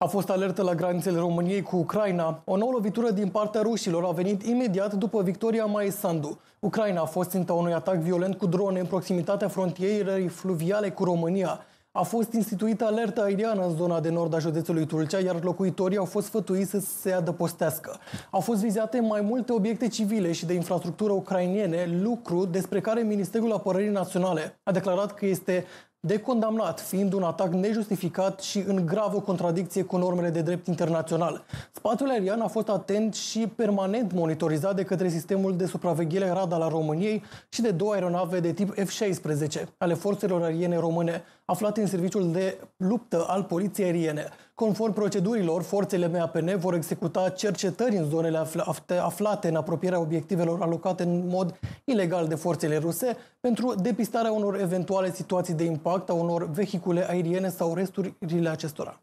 A fost alertă la granițele României cu Ucraina. O nouă lovitură din partea rușilor a venit imediat după victoria Mai Sandu. Ucraina a fost ținta unui atac violent cu drone în proximitatea frontierei fluviale cu România. A fost instituită alertă aeriană în zona de nord a județului Tulcea, iar locuitorii au fost fătuiți să se adăpostească. Au fost vizate mai multe obiecte civile și de infrastructură ucrainiene, lucru despre care Ministerul Apărării Naționale a declarat că este de condamnat, fiind un atac nejustificat și în gravă contradicție cu normele de drept internațional. Spațiul aerian a fost atent și permanent monitorizat de către sistemul de supraveghere radar la României și de două aeronave de tip F-16 ale forțelor aeriene române, aflate în serviciul de luptă al poliției aeriene. Conform procedurilor, forțele MAPN vor executa cercetări în zonele aflate în apropierea obiectivelor alocate în mod ilegal de forțele ruse pentru depistarea unor eventuale situații de impact a unor vehicule aeriene sau resturile acestora.